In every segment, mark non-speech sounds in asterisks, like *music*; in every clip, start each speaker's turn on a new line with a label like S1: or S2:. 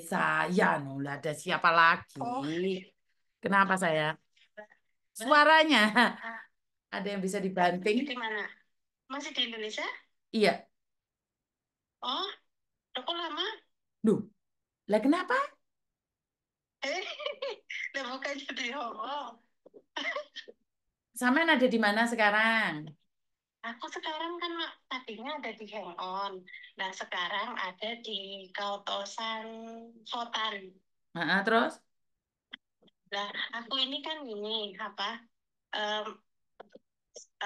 S1: saya nula ada siapa lagi oh. kenapa saya suaranya *laughs* ada yang bisa dibanting di mana
S2: masih di Indonesia iya oh kok lama duh lah kenapa eh *laughs* bukan jadi Hongkong?
S1: ada di mana sekarang
S2: aku sekarang kan tadinya ada di Hang On. Nah, sekarang ada di Kautosan Sotan.
S1: Nah, terus?
S2: Nah, aku ini kan ini apa, um,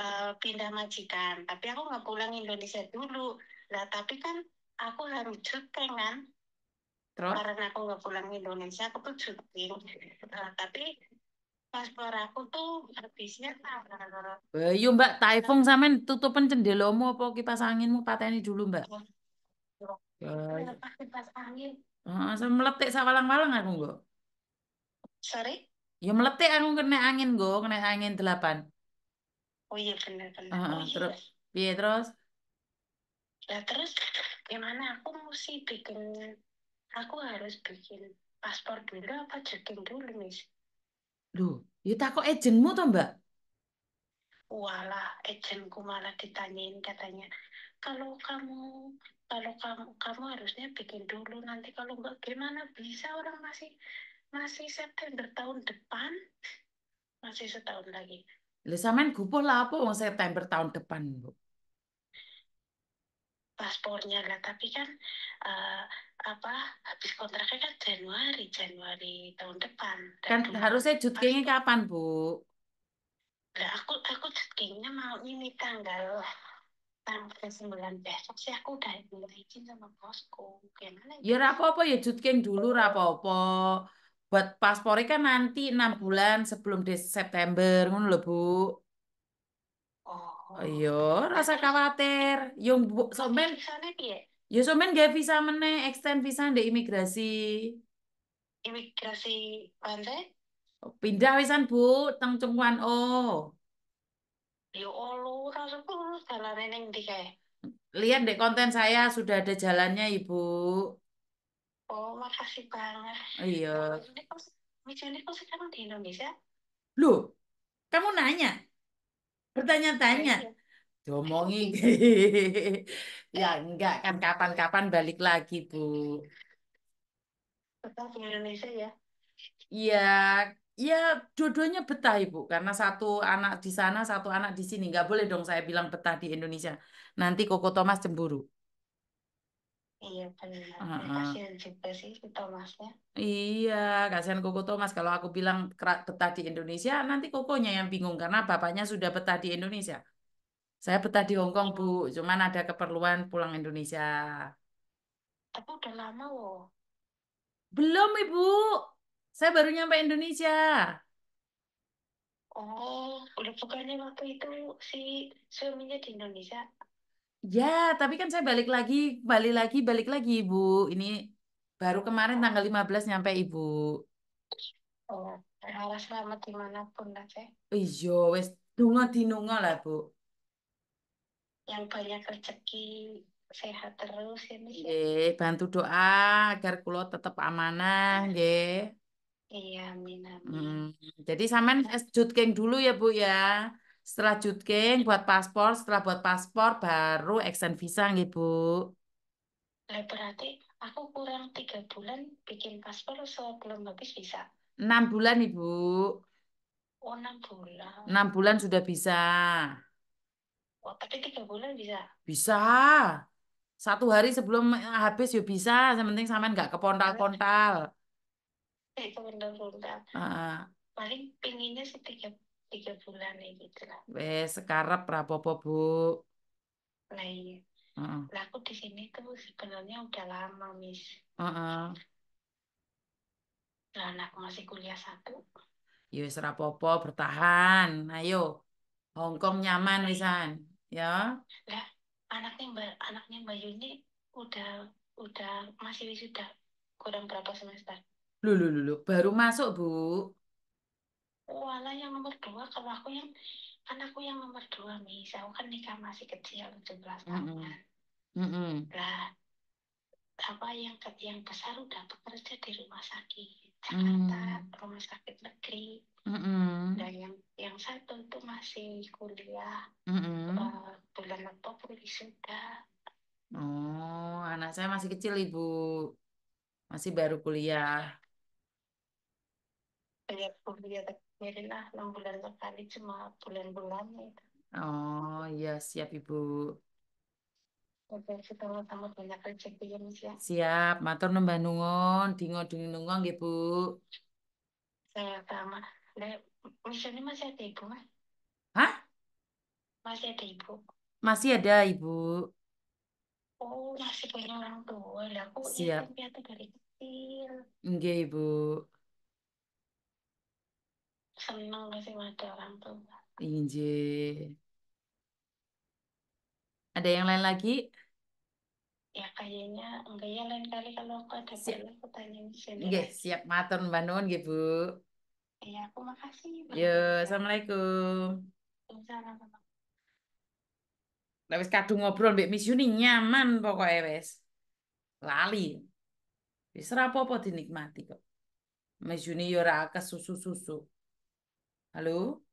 S2: uh, pindah majikan. Tapi aku nggak pulang Indonesia dulu. Nah, tapi kan aku harus cuti kan. Terus? Karena aku nggak pulang Indonesia, aku tuh cuti. Nah, tapi paspor aku tuh habisnya tanggal
S1: eh, yuk iya, mbak typhoon sampean tutupan cendelomu apa kipas anginmu pateni dulu mbak iya. ya. Iya. kipas angin Heeh, saya meletik sawalang-walang aku nggo. Sorry? Ya meletik aku kena angin nggo, kena angin delapan.
S2: Oh iya benar bener. Uh, oh, iya. terus piye terus? Lah terus gimana aku mesti bikin aku harus bikin paspor dulu apa jogging dulu nih?
S1: Loh, ya takok agentmu toh, Mbak?
S2: Walah, agentku malah ditanyain katanya, kalau kamu kalau kamu kamu harusnya bikin dulu nanti kalau nggak gimana bisa orang masih masih September tahun depan masih setahun lagi.
S1: Lu sampean gupuh lah apa wong September tahun depan, Bu?
S2: paspornya lah tapi kan uh, apa habis kontraknya kan Januari Januari tahun depan kan
S1: harusnya jutkingnya kapan bu?
S2: Nah, aku aku jutkingnya mau ini tanggal tanggal sembilan besok sih aku udah mulai izin sama bosku gimana? Ya,
S1: ya apa ya jutking dulu rapopo buat paspornya kan nanti enam bulan sebelum desember ngono loh bu ayo iya, rasa khawatir. Yo somen. Ya? Yo somen gak visa mana, extend visa di imigrasi.
S2: Imigrasi mana?
S1: Oh, pindah wisan Bu, tang Cungwan O. Oh.
S2: Yo ya olu rasa jalan ning ndi kae?
S1: Lihat deh konten saya sudah ada jalannya Ibu.
S2: Oh, makasih banget. Iya. Mijane kok sekarang di Indonesia?
S1: Lu, kamu nanya? bertanya-tanya diomongin *laughs* ya enggak kan kapan-kapan balik lagi Bu
S2: betah di Indonesia ya
S1: iya ya dua-duanya betah Ibu karena satu anak di sana satu anak di sini nggak boleh dong saya bilang betah di Indonesia nanti Koko Thomas cemburu
S2: Iya benar. Uh -uh. Kasihan juga sih si Thomasnya.
S1: Iya, kasihan Koko Thomas. Kalau aku bilang betah di Indonesia, nanti Kokonya yang bingung karena bapaknya sudah betah di Indonesia. Saya betah di Hong Kong, Bu. Oh. Cuman ada keperluan pulang Indonesia.
S2: Tapi udah lama loh.
S1: Belum, Ibu. Saya baru nyampe Indonesia.
S2: Oh, udah bukannya waktu itu si suaminya di Indonesia
S1: Ya, tapi kan saya balik lagi, balik lagi, balik lagi Ibu. Ini baru kemarin tanggal 15 nyampe Ibu. Oh,
S2: harus selamat dimanapun lah, Teh.
S1: Iya, wes dungo dinungo lah, Bu.
S2: Yang banyak rezeki, sehat terus ya, ya. ini. Eh,
S1: bantu doa agar kulo tetap amanah, iya. nggih.
S2: Iya, amin,
S1: Hmm. Jadi saman es jutking dulu ya, Bu ya. Setelah jutking buat paspor, setelah buat paspor baru extend visa nggih, Bu.
S2: Eh, berarti aku kurang tiga bulan bikin paspor sebelum habis bisa?
S1: Enam bulan, Ibu.
S2: Oh, enam bulan.
S1: Enam bulan sudah bisa.
S2: Oh, tapi tiga bulan bisa?
S1: Bisa. Satu hari sebelum habis ya bisa. Yang penting sampean nggak kepontal pontal
S2: Eh, iya, kepontal pontal Uh Paling pinginnya sih tiga tiga bulan ya gitu lah wes
S1: sekarang prapopo bu Nah iya uh -uh.
S2: lah aku di sini tuh sebenarnya udah lama mis uh -uh. lah aku masih kuliah satu
S1: Yo serapopo bertahan. Ayo. Hongkong nyaman wisan. Ya.
S2: Lah, anaknya Mbak anaknya Mbak Yuni udah udah masih sudah kurang berapa semester?
S1: Lulu lulu baru masuk, Bu
S2: wala yang nomor dua kalau aku yang kan aku yang nomor dua mis aku kan nikah masih kecil 17 tahun mm lah apa yang yang besar udah bekerja di rumah sakit mm. Jakarta mm. rumah sakit negeri
S1: mm -hmm. Nah,
S2: dan yang yang satu itu masih kuliah mm -hmm. uh, bulan Oktober sudah
S1: oh anak saya masih kecil ibu masih baru kuliah
S2: banyak kegiatan lah enam bulan sekali cuma bulan-bulannya itu
S1: Oh iya siap Ibu.
S2: Oke, sama-sama banyak rezeki ya Mas ya.
S1: Siap, matur nembah nungon, dingo dingo nunggu nggih Bu.
S2: Saya sama. Nek misalnya masih ada Ibu, Mas. Hah? Masih ada Ibu.
S1: Masih ada Ibu.
S2: Oh, masih punya orang tua. Ya, aku Siap. dari kecil. Nggih, Ibu senang pasti ada orang tua.
S1: Inje, iya, Ada yang lain lagi?
S2: Ya kayaknya enggak ya lain kali kalau aku ada siap. perlu aku tanya sini. Oke, siap
S1: matur mbak Nun, gitu.
S2: Iya, aku makasih. Yo,
S1: Assalamualaikum. Assalamualaikum. Lah wis kadung ngobrol mbek Miss Yuni nyaman pokoknya wis. Lali. Wis ora apa-apa dinikmati kok. Miss Yuni yo ora kesusu-susu. Halo?